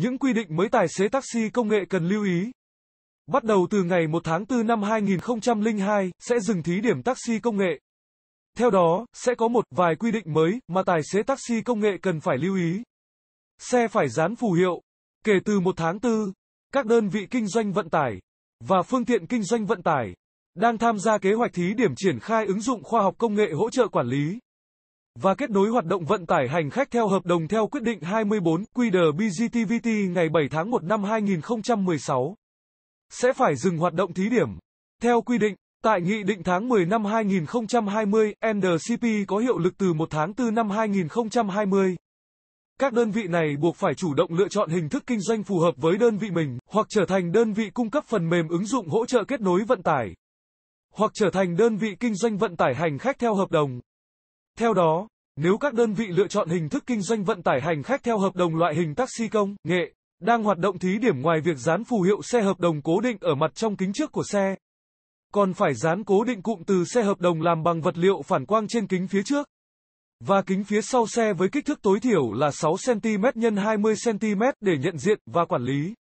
Những quy định mới tài xế taxi công nghệ cần lưu ý. Bắt đầu từ ngày 1 tháng 4 năm 2002, sẽ dừng thí điểm taxi công nghệ. Theo đó, sẽ có một vài quy định mới mà tài xế taxi công nghệ cần phải lưu ý. Xe phải dán phù hiệu. Kể từ 1 tháng 4, các đơn vị kinh doanh vận tải và phương tiện kinh doanh vận tải đang tham gia kế hoạch thí điểm triển khai ứng dụng khoa học công nghệ hỗ trợ quản lý và kết nối hoạt động vận tải hành khách theo hợp đồng theo quyết định 24 QĐ-BGTVT ngày 7 tháng 1 năm 2016 sẽ phải dừng hoạt động thí điểm. Theo quy định, tại Nghị định tháng 10 năm 2020, NDCP có hiệu lực từ 1 tháng 4 năm 2020. Các đơn vị này buộc phải chủ động lựa chọn hình thức kinh doanh phù hợp với đơn vị mình, hoặc trở thành đơn vị cung cấp phần mềm ứng dụng hỗ trợ kết nối vận tải, hoặc trở thành đơn vị kinh doanh vận tải hành khách theo hợp đồng. Theo đó, nếu các đơn vị lựa chọn hình thức kinh doanh vận tải hành khách theo hợp đồng loại hình taxi công nghệ đang hoạt động thí điểm ngoài việc dán phù hiệu xe hợp đồng cố định ở mặt trong kính trước của xe, còn phải dán cố định cụm từ xe hợp đồng làm bằng vật liệu phản quang trên kính phía trước và kính phía sau xe với kích thước tối thiểu là 6 cm x 20 cm để nhận diện và quản lý.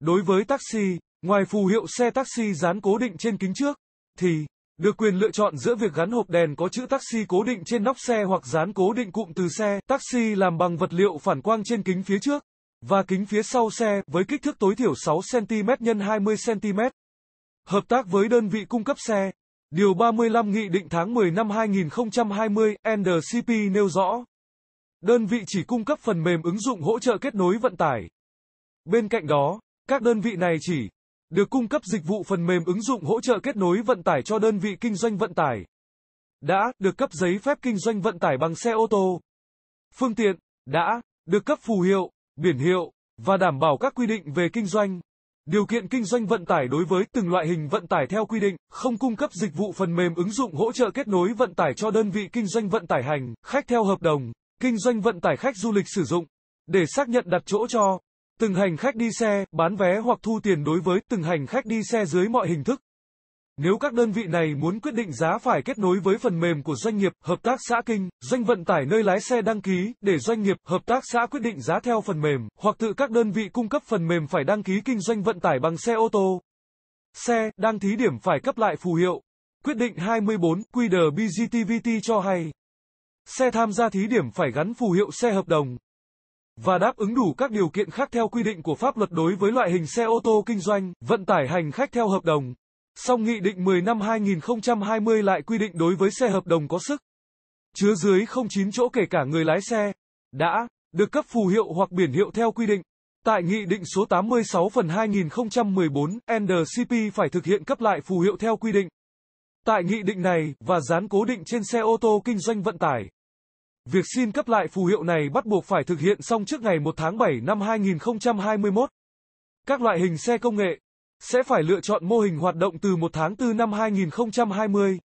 Đối với taxi, ngoài phù hiệu xe taxi dán cố định trên kính trước thì được quyền lựa chọn giữa việc gắn hộp đèn có chữ taxi cố định trên nóc xe hoặc dán cố định cụm từ xe, taxi làm bằng vật liệu phản quang trên kính phía trước và kính phía sau xe với kích thước tối thiểu 6 cm x 20 cm. Hợp tác với đơn vị cung cấp xe. Điều 35 Nghị định tháng 10 năm 2020 NDCP nêu rõ. Đơn vị chỉ cung cấp phần mềm ứng dụng hỗ trợ kết nối vận tải. Bên cạnh đó, các đơn vị này chỉ được cung cấp dịch vụ phần mềm ứng dụng hỗ trợ kết nối vận tải cho đơn vị kinh doanh vận tải. Đã được cấp giấy phép kinh doanh vận tải bằng xe ô tô. Phương tiện đã được cấp phù hiệu, biển hiệu và đảm bảo các quy định về kinh doanh. Điều kiện kinh doanh vận tải đối với từng loại hình vận tải theo quy định, không cung cấp dịch vụ phần mềm ứng dụng hỗ trợ kết nối vận tải cho đơn vị kinh doanh vận tải hành, khách theo hợp đồng, kinh doanh vận tải khách du lịch sử dụng để xác nhận đặt chỗ cho Từng hành khách đi xe, bán vé hoặc thu tiền đối với từng hành khách đi xe dưới mọi hình thức. Nếu các đơn vị này muốn quyết định giá phải kết nối với phần mềm của doanh nghiệp, hợp tác xã kinh, doanh vận tải nơi lái xe đăng ký, để doanh nghiệp, hợp tác xã quyết định giá theo phần mềm, hoặc tự các đơn vị cung cấp phần mềm phải đăng ký kinh doanh vận tải bằng xe ô tô. Xe, đang thí điểm phải cấp lại phù hiệu. Quyết định 24, QDBGTVT cho hay. Xe tham gia thí điểm phải gắn phù hiệu xe hợp đồng và đáp ứng đủ các điều kiện khác theo quy định của pháp luật đối với loại hình xe ô tô kinh doanh, vận tải hành khách theo hợp đồng. Song Nghị định 10 năm 2020 lại quy định đối với xe hợp đồng có sức chứa dưới 09 chỗ kể cả người lái xe đã được cấp phù hiệu hoặc biển hiệu theo quy định. Tại Nghị định số 86 phần 2014, NDCP phải thực hiện cấp lại phù hiệu theo quy định. Tại nghị định này, và dán cố định trên xe ô tô kinh doanh vận tải. Việc xin cấp lại phù hiệu này bắt buộc phải thực hiện xong trước ngày 1 tháng 7 năm 2021. Các loại hình xe công nghệ sẽ phải lựa chọn mô hình hoạt động từ 1 tháng 4 năm 2020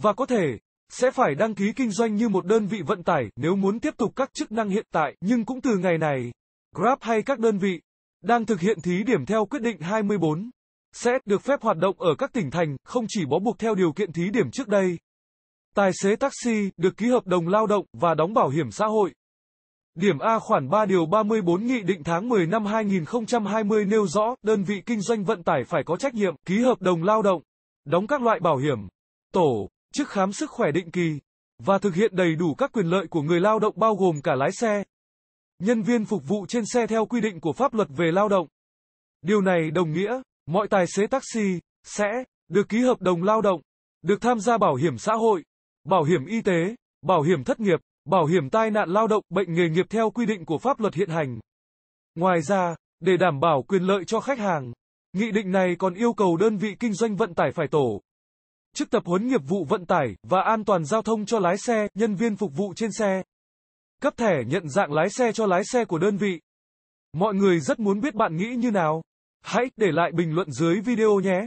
và có thể sẽ phải đăng ký kinh doanh như một đơn vị vận tải nếu muốn tiếp tục các chức năng hiện tại, nhưng cũng từ ngày này, Grab hay các đơn vị đang thực hiện thí điểm theo quyết định 24 sẽ được phép hoạt động ở các tỉnh thành, không chỉ bó buộc theo điều kiện thí điểm trước đây. Tài xế taxi được ký hợp đồng lao động và đóng bảo hiểm xã hội. Điểm A khoản 3 điều 34 Nghị định tháng 10 năm 2020 nêu rõ, đơn vị kinh doanh vận tải phải có trách nhiệm ký hợp đồng lao động, đóng các loại bảo hiểm, tổ, chức khám sức khỏe định kỳ và thực hiện đầy đủ các quyền lợi của người lao động bao gồm cả lái xe, nhân viên phục vụ trên xe theo quy định của pháp luật về lao động. Điều này đồng nghĩa, mọi tài xế taxi sẽ được ký hợp đồng lao động, được tham gia bảo hiểm xã hội bảo hiểm y tế, bảo hiểm thất nghiệp, bảo hiểm tai nạn lao động, bệnh nghề nghiệp theo quy định của pháp luật hiện hành. Ngoài ra, để đảm bảo quyền lợi cho khách hàng, nghị định này còn yêu cầu đơn vị kinh doanh vận tải phải tổ chức tập huấn nghiệp vụ vận tải và an toàn giao thông cho lái xe, nhân viên phục vụ trên xe. Cấp thẻ nhận dạng lái xe cho lái xe của đơn vị. Mọi người rất muốn biết bạn nghĩ như nào. Hãy để lại bình luận dưới video nhé.